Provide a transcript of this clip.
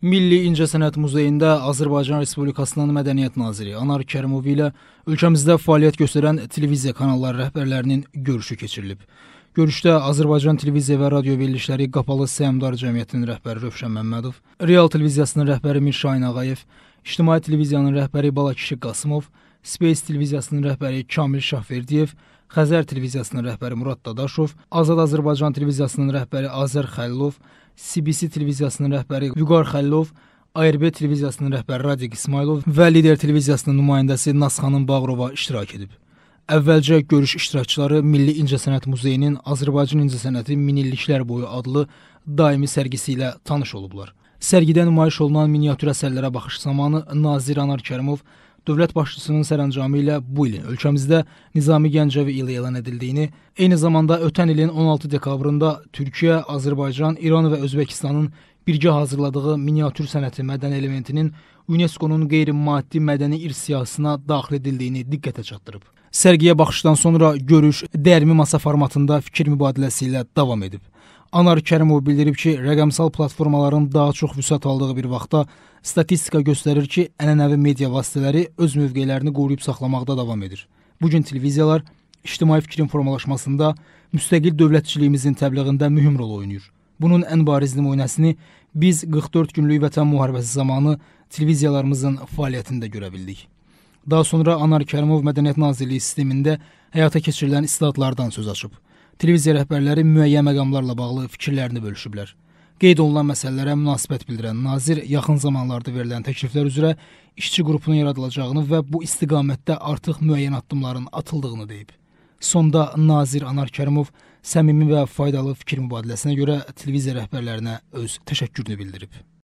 Milli İncəsənət Muzeyində Azərbaycan Respublikasının Mədəniyyət naziri Anar Kərimov ilə ölkəmizdə fəaliyyət göstərən televiziya kanalları rəhbərlərinin görüşü keçirilib. Görüşdə Azərbaycan Televiziya və Radio Verilişləri Qapalı Səhmdar Cəmiyyətinin rəhbəri Rövşən Məmmədov, Real Televiziyasının rəhbəri Mirşahin Ağayev, İctimai Televiziyanın rəhbəri Balakişi Qasımov, Space televiziyasının rəhbəri Kamil Şahverdiyev, Xəzər televiziyasının rəhbəri Murad Dadaşov, Azad Azərbaycan televiziyasının rəhbəri Azər Xəlilov, CBC televiziyasının rəhbəri Vüqar Xəlilov, ARB televiziyasının rəhbəri Radik İsmailov və Lider televiziyasının nümayəndəsi Nasxanın Bağrova iştirak edib. Əvvəlcə görüş iştirakçıları Milli İncəsənət Muzeyinin Azərbaycan İncəsənəti Minilliklər boyu adlı daimi sərgisi ilə tanış olublar. Sərgidə nümayiş olunan miniatür əsərlərə baxış zamanı Nazir Anar Kərimov dövlət başçısının sərəncamı ilə bu ilin ölkəmizdə Nizami Gəncəvi ili elan edildiyini, eyni zamanda ötən ilin 16 dekabrında Türkiyə, Azərbaycan, İran və Özbəkistanın birgə hazırladığı miniatür sənəti mədəni elementinin UNESCO-nun qeyri-maddi mədəni irs siyahısına daxil edildiyini diqqətə çatdırıb. Sərgiyə baxışdan sonra görüş dərmi masa formatında fikir mübadiləsi ilə davam edib. Anar Kərimov bildirib ki, rəqəmsal platformaların daha çox vüsət aldığı bir vaxtda statistika göstərir ki, ənənəvi media vasitələri öz mövqelərini qoruyub saxlamaqda davam edir. Bu gün televiziyalar ictimai fikrin formalaşmasında müstəqil dövlətçiliyimizin təbliğində mühüm rol oynayır. Bunun ən bariz nümunəsini biz 44 günlük vətən müharibəsi zamanı televiziyalarımızın fəaliyyətində görə bildik. Daha sonra Anar Kərimov Mədəniyyət Nazirliyi sistemində həyata keçirilən islahatlardan söz açıb televiziya rəhbərləri müəyyən məqamlarla bağlı fikirlərini bölüşüblər. Qeyd olunan məsələlərə münasibət bildirən nazir yaxın zamanlarda verilən təkliflər üzrə işçi qrupunun yaradılacağını və bu istiqamətdə artıq müəyyən addımların atıldığını deyib. Sonda nazir Anar Kərimov səmimi və faydalı fikir mübadiləsinə görə televiziya rəhbərlərinə öz təşəkkürünü bildirib.